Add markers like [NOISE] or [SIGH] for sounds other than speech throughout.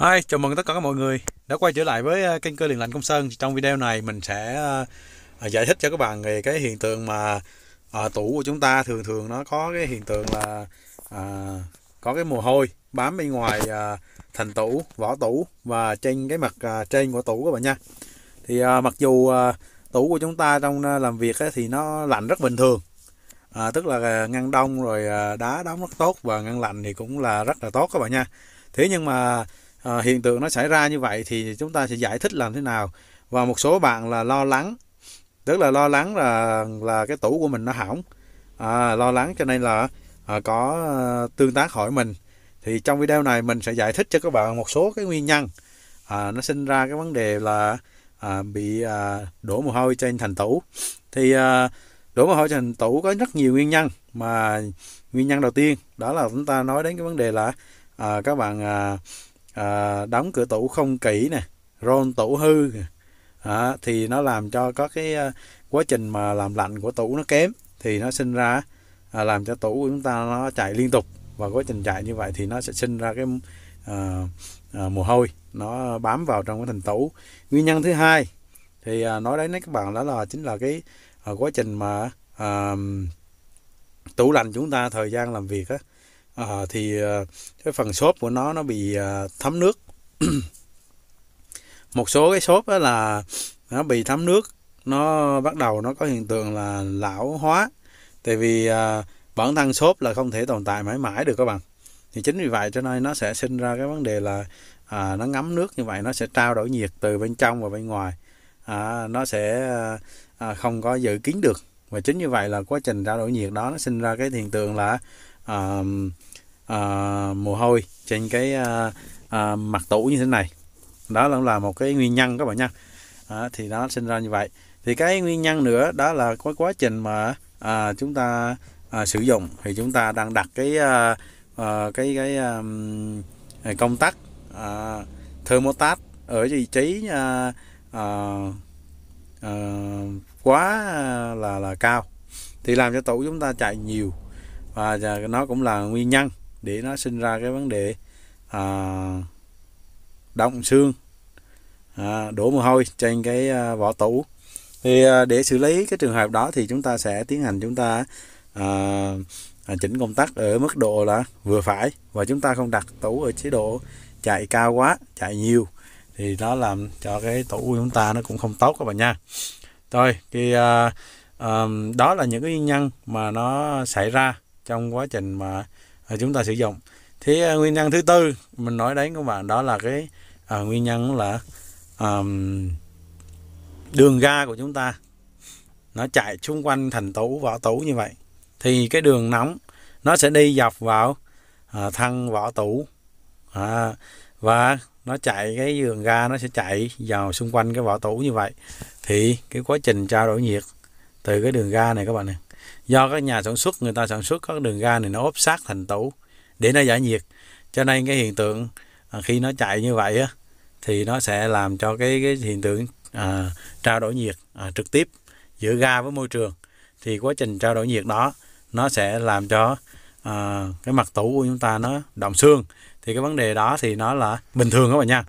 Hi, chào mừng tất cả các mọi người đã quay trở lại với ờ, kênh cơ điện lạnh công sơn. Trong video này mình sẽ ờ, giải thích cho các bạn về cái hiện tượng mà à, tủ của chúng ta thường thường nó có cái hiện tượng là à, có cái mồ hôi bám bên ngoài à, thành tủ, vỏ tủ và trên cái mặt à, trên của tủ các bạn nha. Thì à, mặc dù à, tủ của chúng ta trong làm việc ấy, thì nó lạnh rất bình thường. À, tức là ngăn đông rồi đá đóng rất tốt và ngăn lạnh thì cũng là rất là tốt các bạn nha. Thế nhưng mà à, hiện tượng nó xảy ra như vậy thì chúng ta sẽ giải thích làm thế nào và một số bạn là lo lắng tức là lo lắng là là cái tủ của mình nó hỏng à, lo lắng cho nên là à, có ờ, tương tác hỏi mình thì trong video này mình sẽ giải thích cho các bạn một số cái nguyên nhân à, nó sinh ra cái vấn đề là à, bị à, đổ mồ hôi trên thành tủ thì à, đổ mồ hôi trên thành tủ có rất nhiều nguyên nhân mà nguyên nhân đầu tiên đó là chúng ta nói đến cái vấn đề là à, các bạn à, à, đóng cửa tủ không kỹ nè rôn tủ hư à, thì nó làm cho có cái à, quá trình mà làm lạnh của tủ nó kém thì nó sinh ra à, làm cho tủ của chúng ta nó chạy liên tục và quá trình chạy như vậy thì nó sẽ sinh ra cái à, à, mồ hôi nó bám vào trong cái thành tủ nguyên nhân thứ hai thì à, nói đến các bạn đó là chính là cái à, quá trình mà à, tủ lạnh chúng ta thời gian làm việc á à, thì à, cái phần xốp của nó nó bị à, thấm nước [CLEARS THROAT] một số cái xốp là nó bị thấm nước nó bắt đầu nó có hiện tượng là lão hóa tại vì à, bản thân xốp là không thể tồn tại mãi mãi được các bạn thì chính vì vậy cho nên nó sẽ sinh ra cái vấn đề là à, nó ngấm nước như vậy nó sẽ trao đổi nhiệt từ bên trong và bên ngoài à, nó sẽ à, không có giữ kín được và chính như vậy là quá trình trao đổi nhiệt đó nó sinh ra cái hiện tượng là à, à, mồ hôi trên cái à, à, mặt tủ như thế này đó cũng là một cái nguyên nhân các bạn nha à, thì nó sinh ra như vậy thì cái nguyên nhân nữa đó là có quá trình mà à, chúng ta à, sử dụng thì chúng ta đang đặt cái à, à, cái cái à, công tắc à, thermostat ở vị trí à, à, à, quá là là cao thì làm cho tủ chúng ta chạy nhiều và nó cũng là nguyên nhân để nó sinh ra cái vấn đề à, động xương à, đổ mồ hôi trên cái à, vỏ tủ thì à, để xử lý cái trường hợp đó thì chúng ta sẽ tiến hành chúng ta à, à chỉnh công tắc ở mức độ là vừa phải và chúng ta không đặt tủ ở chế độ chạy cao quá chạy nhiều thì nó làm cho cái tủ của chúng ta nó cũng không tốt các bạn nha rồi thì à, à, đó là những cái nguyên nhân mà nó xảy ra trong quá trình mà à, chúng ta sử dụng thế à, nguyên nhân thứ tư mình nói đến các bạn đó là cái à, nguyên nhân là um, đường ga của chúng ta nó chạy xung quanh thành tủ vỏ tủ như vậy thì cái đường nóng nó sẽ đi dọc vào à, thân vỏ tủ à, và nó chạy cái đường ga nó sẽ chạy vào xung quanh cái vỏ tủ như vậy thì cái quá trình trao đổi nhiệt từ cái đường ga này các bạn này do các nhà sản xuất người ta sản xuất các đường ga này nó ốp sát thành tủ để nó giải nhiệt cho nên cái hiện tượng à, khi nó chạy như vậy á thì nó sẽ làm cho cái cái hiện tượng à, trao đổi nhiệt à, trực tiếp giữa ga với môi trường thì quá trình trao đổi nhiệt đó nó sẽ làm cho à, cái mặt tủ của chúng ta nó động xương thì cái vấn đề đó thì nó là bình thường các bạn nha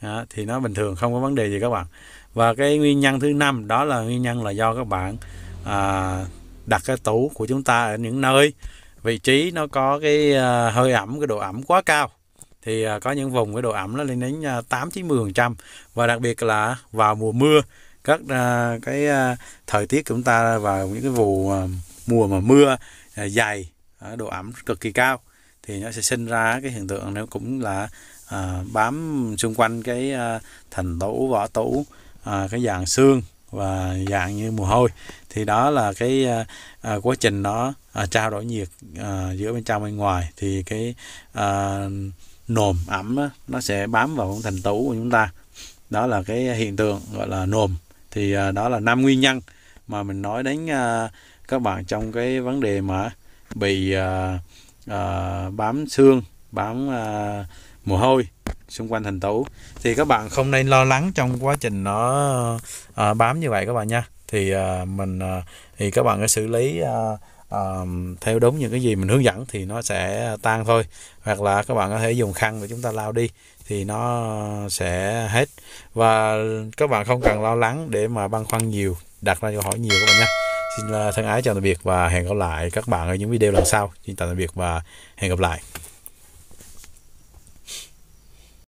à, thì nó bình thường không có vấn đề gì các bạn và cái nguyên nhân thứ năm đó là nguyên nhân là do các bạn à, đặt cái tủ của chúng ta ở những nơi vị trí nó có cái ờ, hơi ẩm cái độ ẩm quá cao thì ờ, có những vùng cái độ ẩm nó lên đến 8 ờ, 90% và đặc biệt là vào mùa mưa các cái thời tiết của chúng ta vào những cái vụ mùa mà mưa dày độ ẩm cực kỳ cao thì nó sẽ sinh ra cái hiện tượng nó cũng là à, bám xung quanh cái à, thành tủ vỏ tủ à, cái dạng xương và dạng như mồ hôi thì đó là cái à, à, quá trình nó à, trao đổi nhiệt à, giữa bên trong bên ngoài thì cái à, nồm ẩm đó, nó sẽ bám vào con thành tủ của chúng ta đó là cái hiện tượng gọi là nồm thì à, đó là năm nguyên nhân mà mình nói đến à, các bạn trong cái vấn đề mà bị à, à, bám xương bám à, mồ hôi xung quanh hình tủ thì các bạn không nên lo lắng trong quá trình nó à, bám như vậy các bạn nha thì à, mình à, thì các bạn sẽ xử lý à, uh, theo đúng những cái gì mình hướng dẫn thì nó sẽ tan thôi hoặc là các bạn có thể dùng khăn để chúng ta lau đi thì nó sẽ hết và các bạn không cần lo lắng để mà băn khoăn nhiều đặt ra câu hỏi nhiều các bạn nhé xin thân ái chào tạm biệt và hẹn gặp lại các bạn ở những video lần sau xin tạm biệt và hẹn gặp lại